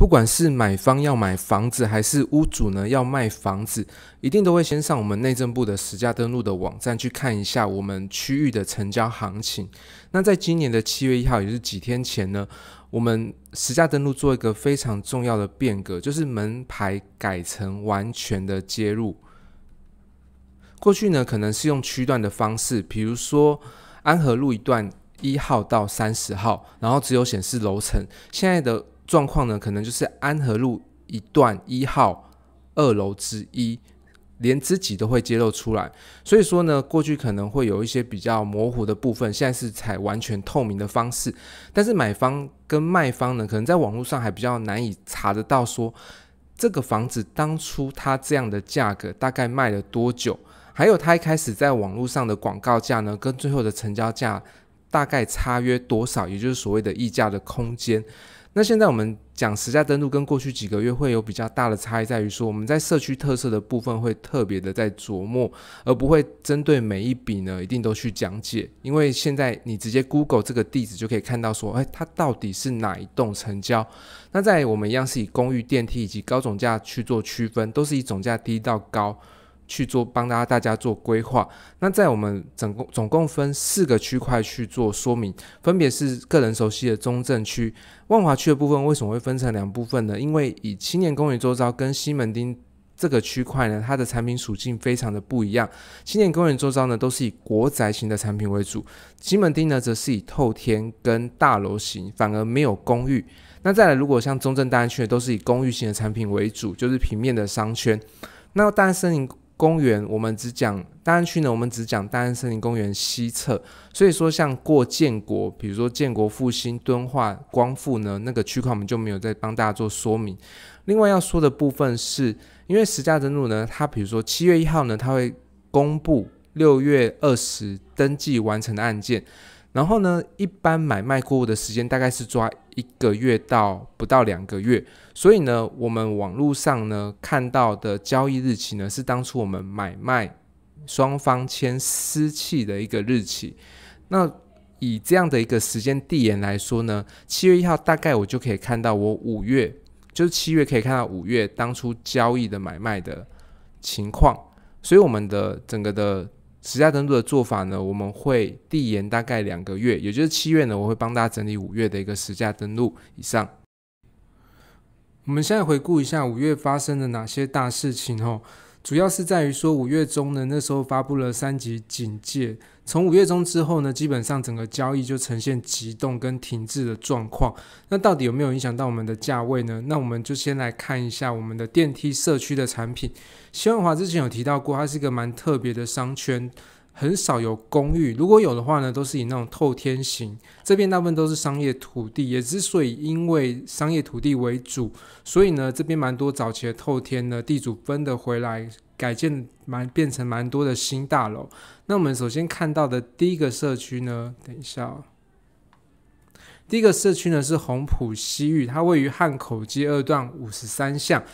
不管是买方要买房子，还是屋主呢要卖房子，一定都会先上我们内政部的实价登录的网站去看一下我们区域的成交行情。那在今年的七月一号，也就是几天前呢，我们实价登录做一个非常重要的变革，就是门牌改成完全的接入。过去呢，可能是用区段的方式，比如说安和路一段一号到三十号，然后只有显示楼层。现在的状况呢，可能就是安和路一段一号二楼之一，连自己都会揭露出来。所以说呢，过去可能会有一些比较模糊的部分，现在是采完全透明的方式。但是买方跟卖方呢，可能在网络上还比较难以查得到，说这个房子当初它这样的价格大概卖了多久，还有它一开始在网络上的广告价呢，跟最后的成交价大概差约多少，也就是所谓的溢价的空间。那现在我们讲实价登录跟过去几个月会有比较大的差异，在于说我们在社区特色的部分会特别的在琢磨，而不会针对每一笔呢一定都去讲解。因为现在你直接 Google 这个地址就可以看到说，哎，它到底是哪一栋成交。那在我们一样是以公寓、电梯以及高总价去做区分，都是以总价低到高。去做帮大大家做规划。那在我们整共总共分四个区块去做说明，分别是个人熟悉的中正区、万华区的部分。为什么会分成两部分呢？因为以青年公园周遭跟西门町这个区块呢，它的产品属性非常的不一样。青年公园周遭呢，都是以国宅型的产品为主；西门町呢，则是以透天跟大楼型，反而没有公寓。那再来，如果像中正大安区都是以公寓型的产品为主，就是平面的商圈。那大安森林公园，我们只讲大安区呢，我们只讲大安森林公园西侧，所以说像过建国，比如说建国复兴、敦化光复呢，那个区块我们就没有再帮大家做说明。另外要说的部分是，因为十价登数呢，它比如说七月一号呢，它会公布六月二十登记完成的案件。然后呢，一般买卖过户的时间大概是抓一个月到不到两个月，所以呢，我们网络上呢看到的交易日期呢，是当初我们买卖双方签私契的一个日期。那以这样的一个时间地点来说呢，七月一号大概我就可以看到我五月，就是七月可以看到五月当初交易的买卖的情况，所以我们的整个的。实价登录的做法呢，我们会递延大概两个月，也就是七月呢，我会帮大家整理五月的一个实价登录以上。我们现在回顾一下五月发生的哪些大事情哦。主要是在于说，五月中呢，那时候发布了三级警戒，从五月中之后呢，基本上整个交易就呈现急动跟停滞的状况。那到底有没有影响到我们的价位呢？那我们就先来看一下我们的电梯社区的产品，希望华之前有提到过，它是一个蛮特别的商圈。很少有公寓，如果有的话呢，都是以那种透天型。这边大部分都是商业土地，也之所以因为商业土地为主，所以呢，这边蛮多早期的透天呢，地主分的回来改建，蛮变成蛮多的新大楼。那我们首先看到的第一个社区呢，等一下，第一个社区呢是红浦西域，它位于汉口街二段五十三巷。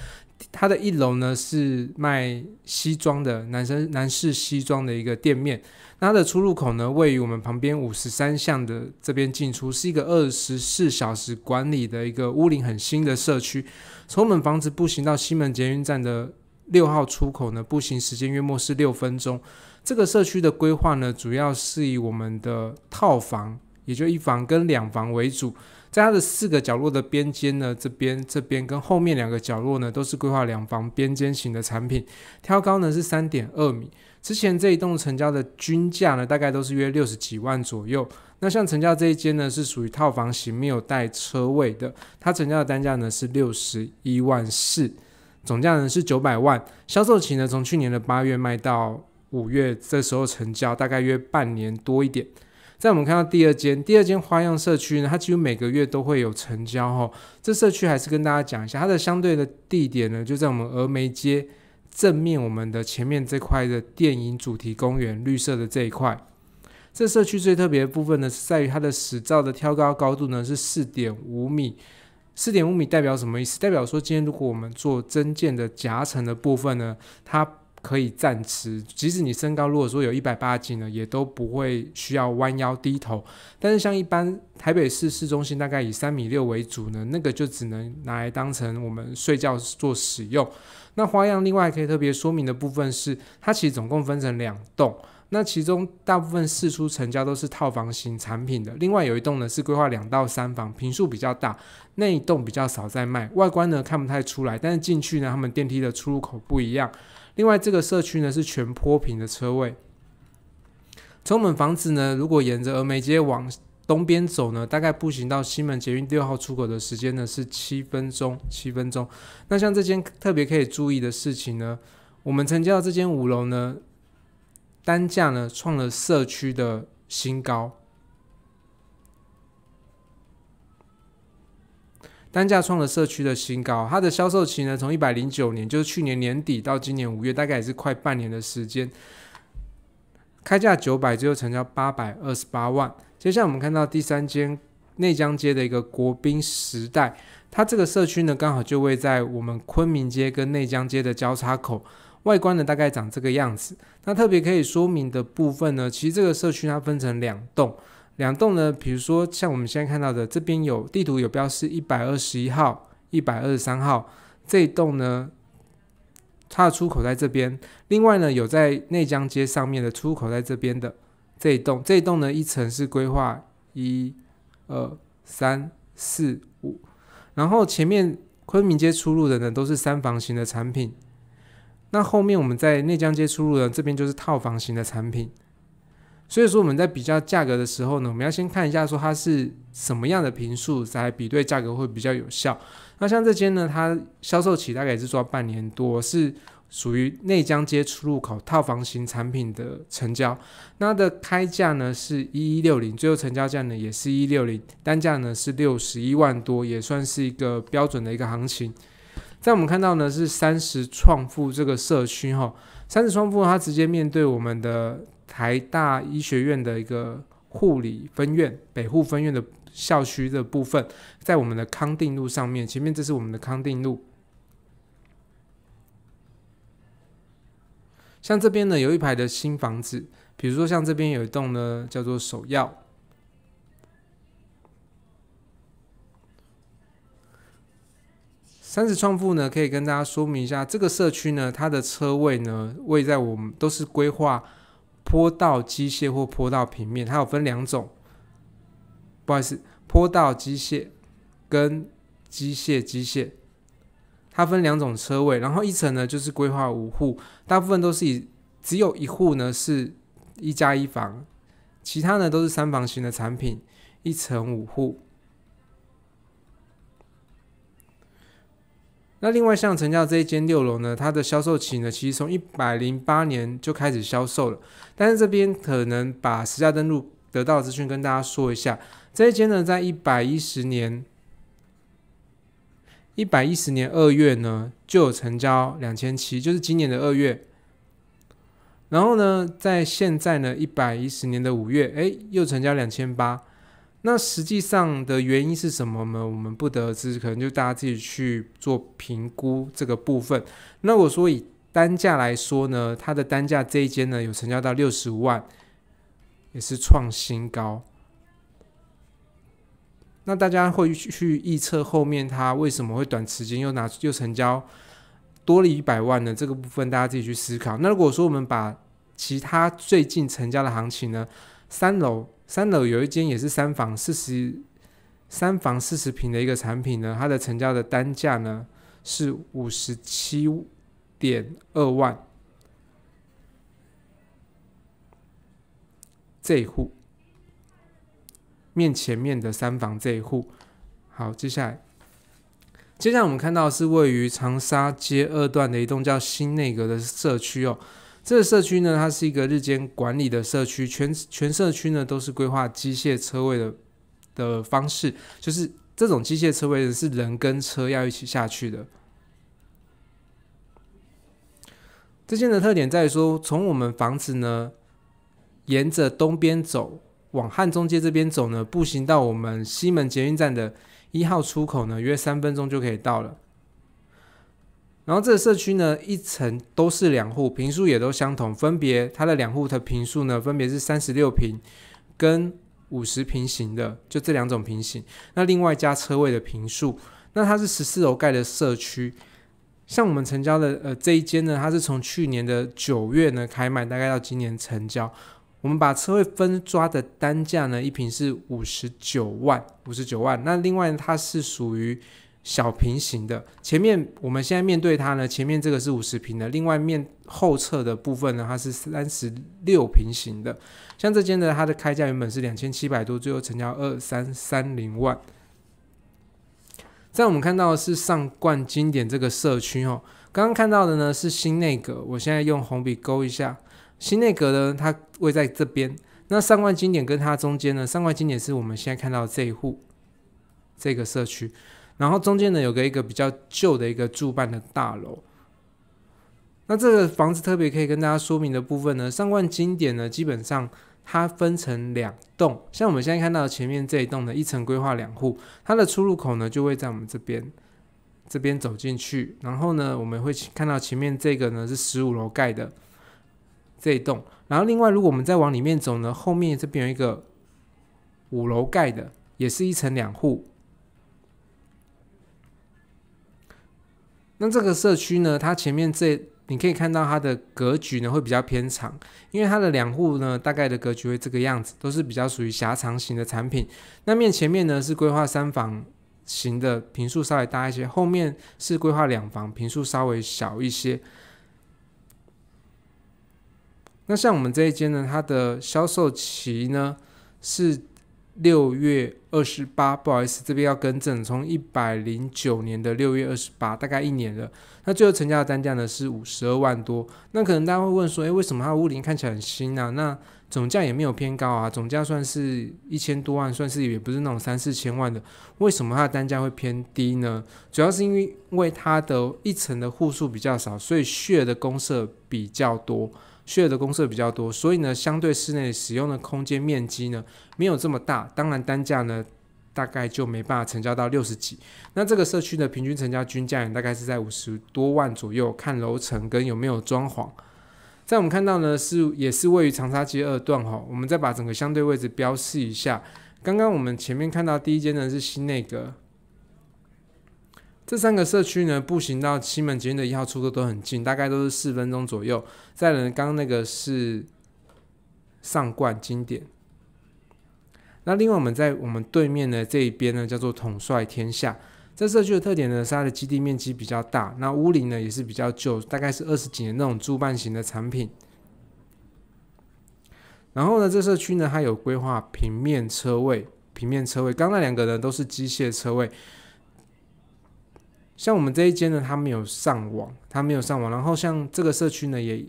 它的一楼呢是卖西装的，男生男士西装的一个店面。它的出入口呢位于我们旁边五十三巷的这边进出，是一个二十四小时管理的一个屋顶很新的社区。从我们房子步行到西门捷运站的六号出口呢，步行时间约莫是六分钟。这个社区的规划呢，主要是以我们的套房，也就一房跟两房为主。在它的四个角落的边间呢，这边这边跟后面两个角落呢，都是规划两房边间型的产品，挑高呢是三点二米。之前这一栋成交的均价呢，大概都是约六十几万左右。那像成交这一间呢，是属于套房型，没有带车位的。它成交的单价呢是六十一万四，总价呢是九百万。销售期呢，从去年的八月卖到五月，这时候成交，大概约半年多一点。在我们看到第二间，第二间花样社区呢，它几乎每个月都会有成交哈。这社区还是跟大家讲一下，它的相对的地点呢，就在我们峨眉街正面，我们的前面这块的电影主题公园绿色的这一块。这社区最特别的部分呢，是在于它的始造的挑高高度呢是四点五米，四点五米代表什么意思？代表说今天如果我们做增建的夹层的部分呢，它可以站直，即使你身高如果说有一百八十斤呢，也都不会需要弯腰低头。但是像一般台北市市中心大概以三米六为主呢，那个就只能拿来当成我们睡觉做使用。那花样另外可以特别说明的部分是，它其实总共分成两栋，那其中大部分四出成交都是套房型产品的，另外有一栋呢是规划两到三房，平数比较大，那一栋比较少在卖。外观呢看不太出来，但是进去呢，他们电梯的出入口不一样。另外，这个社区呢是全坡平的车位。从我们房子呢，如果沿着峨眉街往东边走呢，大概步行到西门捷运六号出口的时间呢是七分钟。七分钟。那像这间特别可以注意的事情呢，我们成交的这间五楼呢，单价呢创了社区的新高。单价创了社区的新高，它的销售期呢，从一百零九年，就是去年年底到今年五月，大概也是快半年的时间。开价九百，最后成交八百二十八万。接下来我们看到第三间内江街的一个国宾时代，它这个社区呢，刚好就位在我们昆明街跟内江街的交叉口，外观呢大概长这个样子。那特别可以说明的部分呢，其实这个社区它分成两栋。两栋呢，比如说像我们现在看到的，这边有地图有标，示一百二十一号、一百二十三号。这一栋呢，它的出口在这边。另外呢，有在内江街上面的出口在这边的这一栋，这一栋呢一层是规划一、二、三、四、五，然后前面昆明街出入的呢都是三房型的产品。那后面我们在内江街出入的这边就是套房型的产品。所以说我们在比较价格的时候呢，我们要先看一下说它是什么样的平数，在比对价格会比较有效。那像这间呢，它销售期大概也是做半年多，是属于内江街出入口套房型产品的成交。那它的开价呢是一六零，最后成交价呢也是一六零，单价呢是六十一万多，也算是一个标准的一个行情。在我们看到呢是三十创富这个社区哈，三十创富它直接面对我们的。台大医学院的一个护理分院、北护分院的校区的部分，在我们的康定路上面。前面这是我们的康定路，像这边呢有一排的新房子，比如说像这边有一栋呢叫做首要三十创富呢，可以跟大家说明一下，这个社区呢它的车位呢位在我们都是规划。坡道机械或坡道平面，它有分两种。不好意思，坡道机械跟机械机械，它分两种车位。然后一层呢就是规划五户，大部分都是以只有一户呢是一加一房，其他呢都是三房型的产品，一层五户。那另外像成交这一间六楼呢，它的销售期呢，其实从一百零八年就开始销售了，但是这边可能把实价登录得到的资讯跟大家说一下，这一间呢在一百一十年，一百一十年二月呢就有成交两千七，就是今年的二月，然后呢在现在呢一百一十年的五月，哎又成交两千八。那实际上的原因是什么呢？我们不得而知，可能就大家自己去做评估这个部分。那我说以单价来说呢，它的单价这一间呢有成交到六十万，也是创新高。那大家会去预测后面它为什么会短时间又拿又成交多了一百万呢？这个部分大家自己去思考。那如果说我们把其他最近成交的行情呢，三楼。三楼有一间也是三房四十三房四十平的一个产品呢，它的成交的单价呢是五十七点二万。这一户面前面的三房这一户，好，接下来接下来我们看到是位于长沙街二段的一栋叫新内阁的社区哦。这个社区呢，它是一个日间管理的社区，全全社区呢都是规划机械车位的的方式，就是这种机械车位是人跟车要一起下去的。这件的特点在于说，从我们房子呢，沿着东边走，往汉中街这边走呢，步行到我们西门捷运站的一号出口呢，约三分钟就可以到了。然后这个社区呢，一层都是两户，平数也都相同，分别它的两户的平数呢，分别是三十六平跟五十平行的，就这两种平行。那另外加车位的平数，那它是十四楼盖的社区，像我们成交的呃这一间呢，它是从去年的九月呢开卖，大概到今年成交，我们把车位分抓的单价呢，一平是五十九万，五十九万。那另外它是属于。小平行的前面，我们现在面对它呢。前面这个是五十平的，另外面后侧的部分呢，它是三十六平行的。像这间呢，它的开价原本是两千七百多，最后成交二三三零万。在我们看到的是上冠经典这个社区哦。刚刚看到的呢是新内阁，我现在用红笔勾一下新内阁呢它位在这边。那上冠经典跟它中间呢，上冠经典是我们现在看到这一户这个社区。然后中间呢有个一个比较旧的一个住办的大楼，那这个房子特别可以跟大家说明的部分呢，上冠经典呢基本上它分成两栋，像我们现在看到前面这一栋呢一层规划两户，它的出入口呢就会在我们这边这边走进去，然后呢我们会看到前面这个呢是十五楼盖的这一栋，然后另外如果我们再往里面走呢，后面这边有一个五楼盖的，也是一层两户。那这个社区呢，它前面这你可以看到它的格局呢会比较偏长，因为它的两户呢大概的格局会这个样子，都是比较属于狭长型的产品。那面前面呢是规划三房型的，平数稍微大一些；后面是规划两房，平数稍微小一些。那像我们这一间呢，它的销售期呢是。六月二十八，不好意思，这边要更正，从一百零九年的六月二十八，大概一年了。那最后成交的单价呢是五十二万多。那可能大家会问说，诶，为什么它的屋龄看起来很新啊？那总价也没有偏高啊，总价算是一千多万，算是也不是那种三四千万的。为什么它的单价会偏低呢？主要是因为因为它的一层的户数比较少，所以血的供涉比较多。血的公设比较多，所以呢，相对室内使用的空间面积呢没有这么大，当然单价呢大概就没办法成交到六十几。那这个社区的平均成交均价也大概是在五十多万左右，看楼层跟有没有装潢。在我们看到呢是也是位于长沙街二段哈，我们再把整个相对位置标示一下。刚刚我们前面看到第一间呢是新内阁。这三个社区呢，步行到西门捷运的一号出口都很近，大概都是四分钟左右。再来，刚那个是上冠经典，那另外我们在我们对面的这一边呢，叫做统帅天下。这社区的特点呢，是它的基地面积比较大，那屋龄呢也是比较旧，大概是二十几年那种住办型的产品。然后呢，这社区呢它有规划平面车位，平面车位，刚那两个人都是机械车位。像我们这一间呢，他没有上网，他没有上网。然后像这个社区呢，也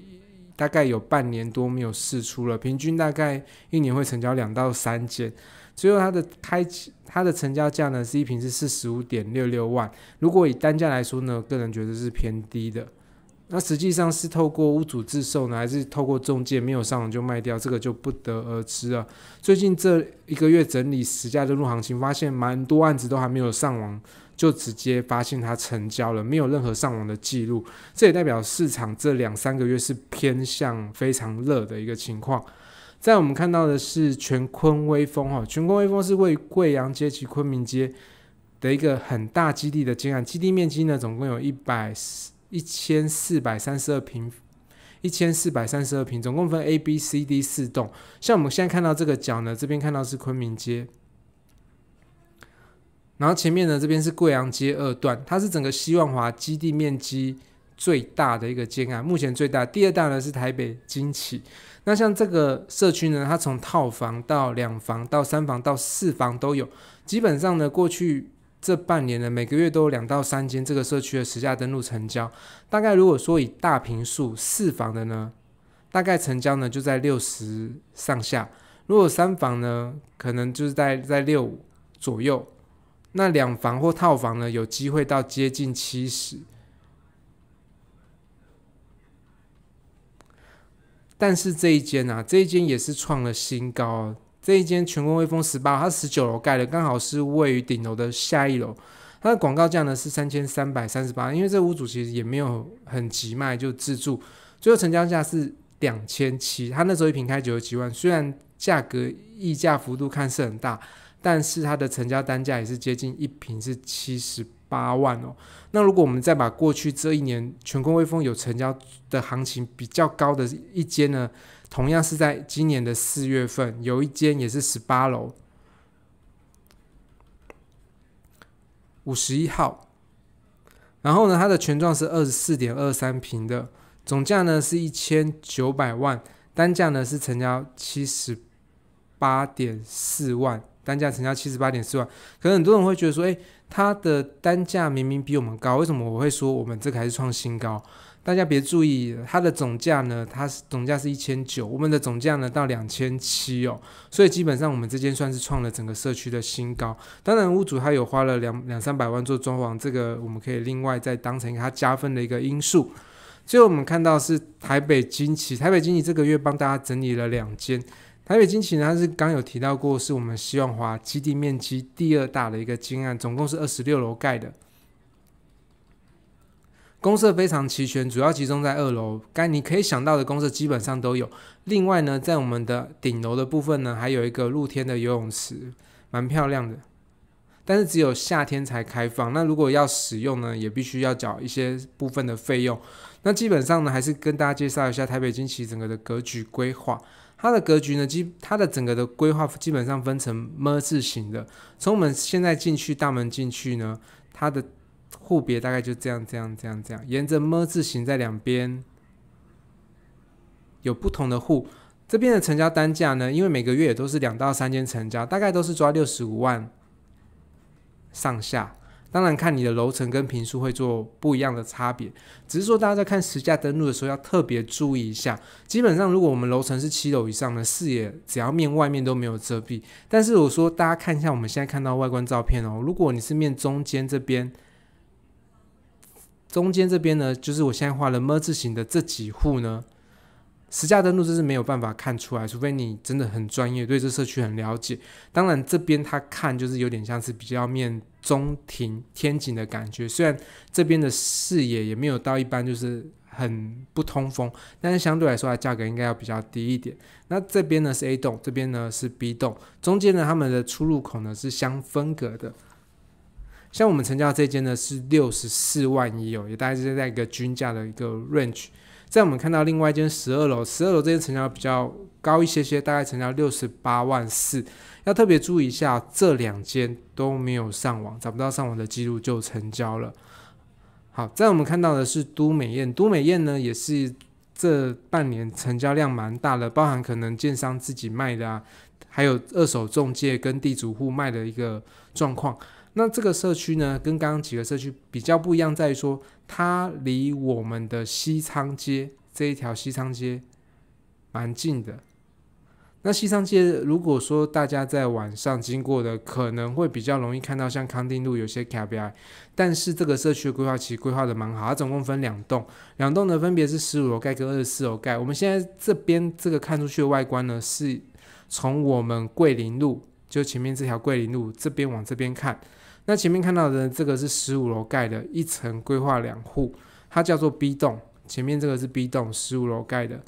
大概有半年多没有试出了，平均大概一年会成交两到三间。最后它的开它的成交价呢，是一平是四十五点六六万。如果以单价来说呢，个人觉得是偏低的。那实际上是透过屋主自售呢，还是透过中介没有上网就卖掉，这个就不得而知了。最近这一个月整理十家的入行情，发现蛮多案子都还没有上网。就直接发现它成交了，没有任何上网的记录，这也代表市场这两三个月是偏向非常热的一个情况。在我们看到的是全坤微风哈，全坤微风是位于贵阳街及昆明街的一个很大基地的建案，基地面积呢总共有一百一千四百三十二平，一千四百三十二平，总共分 A、B、C、D 四栋。像我们现在看到这个角呢，这边看到是昆明街。然后前面呢，这边是贵阳街二段，它是整个西万华基地面积最大的一个街岸，目前最大，第二大呢是台北金起。那像这个社区呢，它从套房到两房到三房到四房都有。基本上呢，过去这半年呢，每个月都有两到三间这个社区的实价登录成交。大概如果说以大平数四房的呢，大概成交呢就在六十上下；如果三房呢，可能就是在在六五左右。那两房或套房呢，有机会到接近七十，但是这一间啊，这一间也是创了新高哦。这一间全国威风十八，它十九楼盖的，刚好是位于顶楼的下一楼。它的广告价呢是三千三百三十八，因为这屋主其实也没有很急卖，就自住。最后成交价是两千七，他那时候一平开九十几万，虽然价格溢价幅度看似很大。但是它的成交单价也是接近一平是七十八万哦。那如果我们再把过去这一年全国威风有成交的行情比较高的一间呢，同样是在今年的四月份，有一间也是十八楼，五十一号。然后呢，它的全状是二十四点二三平的，总价呢是一千九百万，单价呢是成交七十八点四万。单价成交七十八点四万，可能很多人会觉得说，诶，它的单价明明比我们高，为什么我会说我们这个还是创新高？大家别注意它的总价呢，它是总价是一千九，我们的总价呢到两千七哦，所以基本上我们这间算是创了整个社区的新高。当然，屋主他有花了两两三百万做装潢，这个我们可以另外再当成他加分的一个因素。最后我们看到是台北金旗，台北金旗这个月帮大家整理了两间。台北金旗呢，它是刚有提到过，是我们西望华基地面积第二大的一个金案，总共是二十六楼盖的，公社非常齐全，主要集中在二楼该你可以想到的公社基本上都有。另外呢，在我们的顶楼的部分呢，还有一个露天的游泳池，蛮漂亮的，但是只有夏天才开放。那如果要使用呢，也必须要缴一些部分的费用。那基本上呢，还是跟大家介绍一下台北金旗整个的格局规划。它的格局呢，基它的整个的规划基本上分成“么”字形的。从我们现在进去大门进去呢，它的户别大概就这样、这样、这样、这样，沿着“么”字形在两边有不同的户。这边的成交单价呢，因为每个月也都是两到三千成交，大概都是抓六十五万上下。当然，看你的楼层跟平数会做不一样的差别，只是说大家在看实价登录的时候要特别注意一下。基本上，如果我们楼层是七楼以上的，视野只要面外面都没有遮蔽。但是我说，大家看一下我们现在看到外观照片哦。如果你是面中间这边，中间这边呢，就是我现在画了么字形的这几户呢。实价登录这是没有办法看出来，除非你真的很专业，对这社区很了解。当然，这边它看就是有点像是比较面中庭天井的感觉，虽然这边的视野也没有到一般，就是很不通风，但是相对来说，它价格应该要比较低一点。那这边呢是 A 栋，这边呢是 B 栋，中间呢他们的出入口呢是相分隔的。像我们成交这间呢是六十四万一哦，也大概是在一个均价的一个 range。在我们看到另外一间十二楼，十二楼这间成交比较高一些些，大概成交六十八万四。要特别注意一下，这两间都没有上网，找不到上网的记录就成交了。好，在我们看到的是都美艳，都美艳呢也是这半年成交量蛮大的，包含可能建商自己卖的啊，还有二手中介跟地主户卖的一个状况。那这个社区呢，跟刚刚几个社区比较不一样，在于说它离我们的西昌街这一条西昌街蛮近的。那西昌街如果说大家在晚上经过的，可能会比较容易看到像康定路有些咖 i 但是这个社区的规划其实规划的蛮好，它总共分两栋，两栋呢分别是十五楼盖跟二十四楼盖。我们现在这边这个看出去的外观呢，是从我们桂林路就前面这条桂林路这边往这边看。那前面看到的这个是十五楼盖的，一层规划两户，它叫做 B 栋。前面这个是 B 栋，十五楼盖的，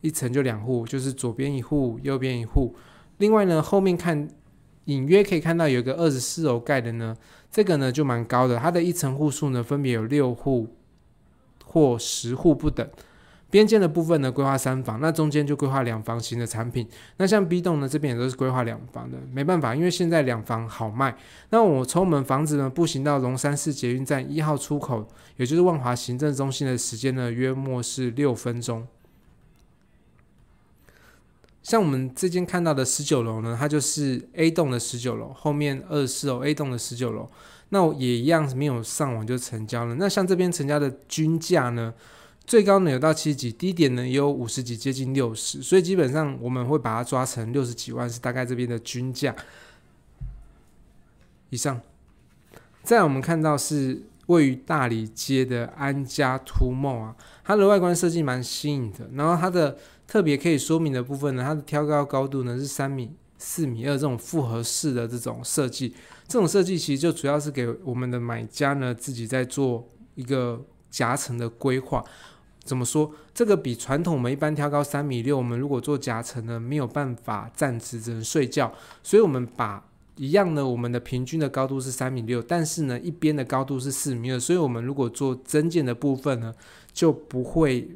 一层就两户，就是左边一户，右边一户。另外呢，后面看隐约可以看到有一个二十四楼盖的呢，这个呢就蛮高的，它的一层户数呢分别有六户或十户不等。边间的部分呢，规划三房，那中间就规划两房型的产品。那像 B 栋呢，这边也都是规划两房的，没办法，因为现在两房好卖。那我从我们房子呢步行到龙山市捷运站一号出口，也就是万华行政中心的时间呢，约莫是六分钟。像我们这间看到的十九楼呢，它就是 A 栋的十九楼，后面二四楼 A 栋的十九楼，那也一样没有上网就成交了。那像这边成交的均价呢？最高呢有到七十几，低点呢也有五十几，接近六十，所以基本上我们会把它抓成六十几万是大概这边的均价以上。再我们看到是位于大理街的安家凸梦啊，它的外观设计蛮新颖的，然后它的特别可以说明的部分呢，它的挑高高度呢是三米四米二这种复合式的这种设计，这种设计其实就主要是给我们的买家呢自己在做一个夹层的规划。怎么说？这个比传统我们一般跳高三米六，我们如果做夹层呢，没有办法站直，只能睡觉。所以我们把一样呢，我们的平均的高度是三米六，但是呢，一边的高度是四米二。所以我们如果做增建的部分呢，就不会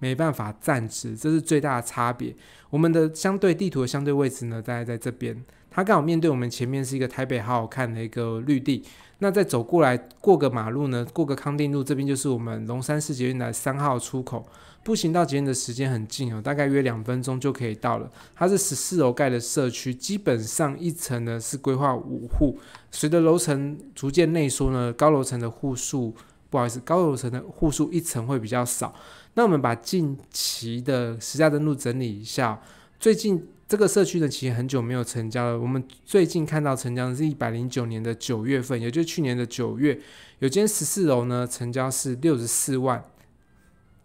没办法站直，这是最大的差别。我们的相对地图的相对位置呢，大概在这边，它刚好面对我们前面是一个台北好好看的一个绿地。那再走过来过个马路呢，过个康定路这边就是我们龙山市捷运的三号出口，步行到捷运的时间很近哦，大概约两分钟就可以到了。它是十四楼盖的社区，基本上一层呢是规划五户，随着楼层逐渐内缩呢，高楼层的户数不好意思，高楼层的户数一层会比较少。那我们把近期的十家登录整理一下。最近这个社区呢，其实很久没有成交了。我们最近看到成交是一百零九年的九月份，也就是去年的九月，有间十四楼呢成交是六十四万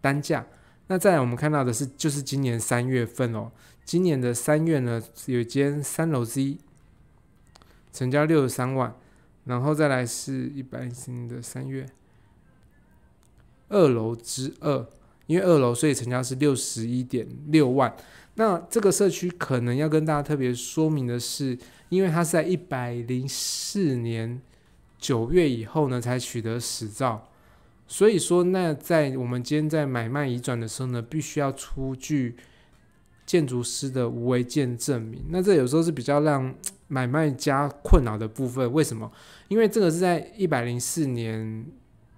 单价。那再来我们看到的是，就是今年三月份哦，今年的三月呢有间三楼 Z 成交六十三万，然后再来是一百零四年的三月二楼之二。因为二楼，所以成交是六十一点六万。那这个社区可能要跟大家特别说明的是，因为它是在一百零四年九月以后呢才取得使照，所以说那在我们今天在买卖移转的时候呢，必须要出具建筑师的无违建证明。那这有时候是比较让 买卖家困扰的部分。为什么？因为这个是在一百零四年。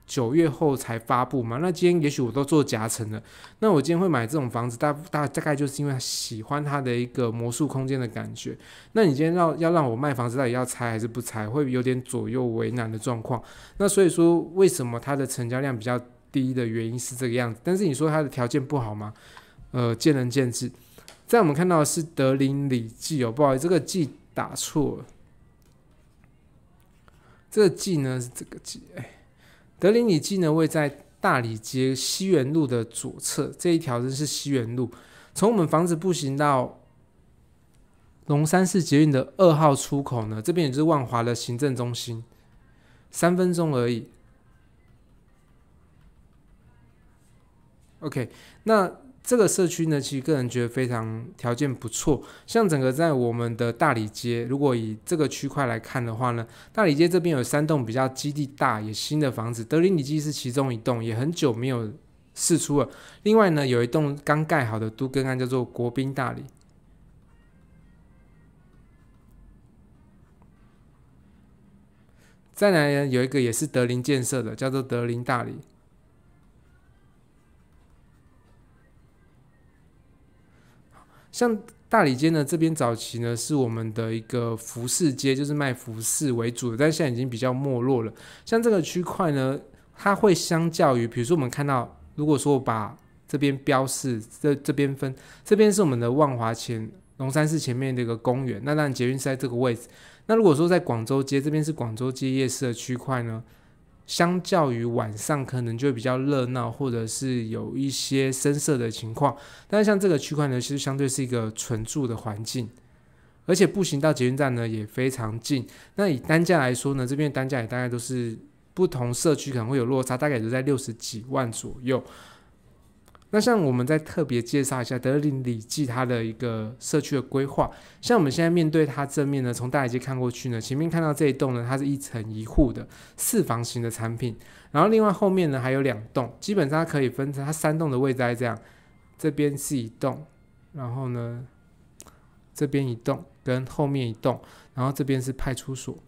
九月后才发布嘛？那今天也许我都做夹层了。那我今天会买这种房子，大大大概就是因为喜欢它的一个魔术空间的感觉。那你今天要要让我卖房子，到底要拆还是不拆，会有点左右为难的状况。那所以说，为什么它的成交量比较低的原因是这个样子？但是你说它的条件不好吗？呃，见仁见智。在我们看到是德林里记哦，不好意思，这个记打错了。这个记呢是这个记，哎。德林里记呢位在大理街西园路的左侧，这一条就是西园路。从我们房子步行到龙山寺捷运的二号出口呢，这边也是万华的行政中心，三分钟而已。OK，那。这个社区呢，其实个人觉得非常条件不错。像整个在我们的大理街，如果以这个区块来看的话呢，大理街这边有三栋比较基地大也新的房子，德林里基是其中一栋，也很久没有试出了。另外呢，有一栋刚盖好的都更案叫做国宾大理。再来呢，有一个也是德林建设的，叫做德林大理。像大理街呢，这边早期呢是我们的一个服饰街，就是卖服饰为主，但现在已经比较没落了。像这个区块呢，它会相较于，比如说我们看到，如果说我把这边标示，这这边分，这边是我们的万华前龙山寺前面的一个公园，那当然捷运是在这个位置。那如果说在广州街这边是广州街夜市的区块呢？相较于晚上，可能就比较热闹，或者是有一些声色的情况。但是像这个区块呢，其实相对是一个纯住的环境，而且步行到捷运站呢也非常近。那以单价来说呢，这边单价也大概都是不同社区可能会有落差，大概也都在六十几万左右。那像我们再特别介绍一下德林里记它的一个社区的规划。像我们现在面对它正面呢，从大街看过去呢，前面看到这一栋呢，它是一层一户的四房型的产品。然后另外后面呢还有两栋，基本上可以分成它三栋的位置这样：这边是一栋，然后呢这边一栋跟后面一栋，然后这边是派出所，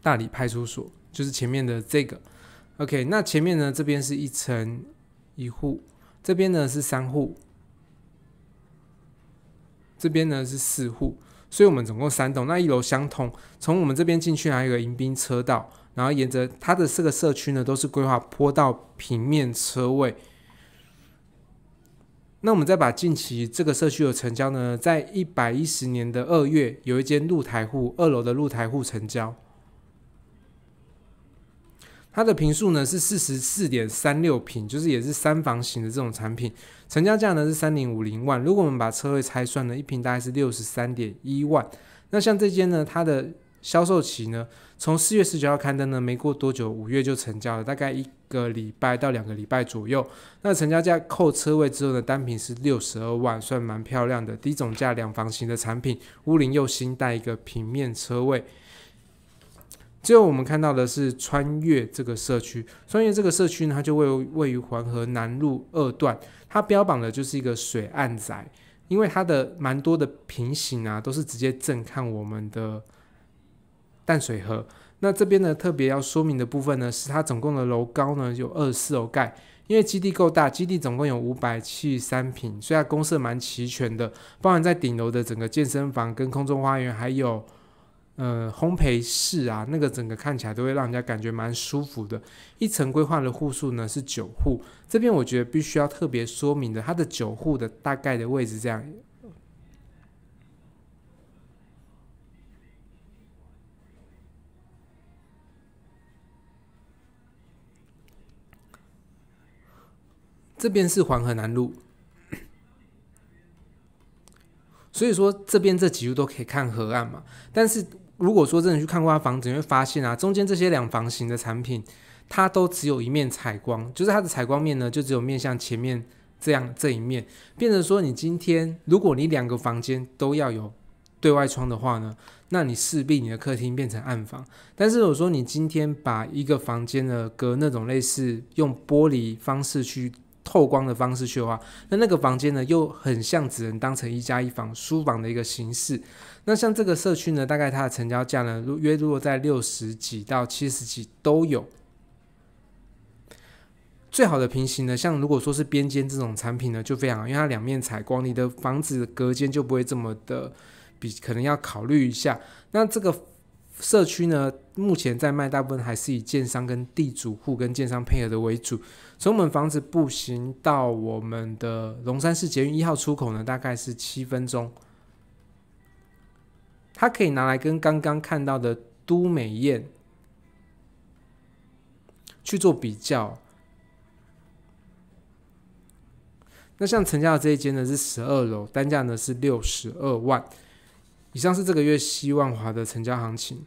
大理派出所就是前面的这个。OK，那前面呢这边是一层。一户，这边呢是三户，这边呢是四户，所以我们总共三栋。那一楼相通，从我们这边进去还有个迎宾车道，然后沿着它的四个社区呢都是规划坡道、平面车位。那我们再把近期这个社区的成交呢，在一百一十年的二月，有一间露台户，二楼的露台户成交。它的平数呢是四十四点三六平，就是也是三房型的这种产品，成交价呢是三零五零万。如果我们把车位拆算呢，一平大概是六十三点一万。那像这间呢，它的销售期呢，从四月十九号刊登呢，没过多久，五月就成交了，大概一个礼拜到两个礼拜左右。那成交价扣车位之后的单品是六十二万，算蛮漂亮的。低总价两房型的产品，乌林又新带一个平面车位。最后我们看到的是穿越这个社区，穿越这个社区呢，它就位位于环河南路二段，它标榜的就是一个水岸宅，因为它的蛮多的平行啊，都是直接正看我们的淡水河。那这边呢，特别要说明的部分呢，是它总共的楼高呢有二十四楼盖，因为基地够大，基地总共有五百七十三平，所以它公设蛮齐全的，包含在顶楼的整个健身房跟空中花园，还有。呃，烘焙室啊，那个整个看起来都会让人家感觉蛮舒服的。一层规划的户数呢是九户，这边我觉得必须要特别说明的，它的九户的大概的位置这样。这边是黄河南路，所以说这边这几路都可以看河岸嘛，但是。如果说真的去看过房子，你会发现啊，中间这些两房型的产品，它都只有一面采光，就是它的采光面呢，就只有面向前面这样这一面，变成说你今天如果你两个房间都要有对外窗的话呢，那你势必你的客厅变成暗房。但是我说你今天把一个房间呢隔那种类似用玻璃方式去。透光的方式去的话，那那个房间呢，又很像只能当成一加一房书房的一个形式。那像这个社区呢，大概它的成交价呢，约落在六十几到七十几都有。最好的平行呢，像如果说是边间这种产品呢，就非常好，因为它两面采光，你的房子隔间就不会这么的，比可能要考虑一下。那这个社区呢？目前在卖大部分还是以建商跟地主户跟建商配合的为主。从我们房子步行到我们的龙山市捷运一号出口呢，大概是七分钟。它可以拿来跟刚刚看到的都美艳去做比较。那像成交的这一间呢是十二楼，单价呢是六十二万。以上是这个月希望华的成交行情。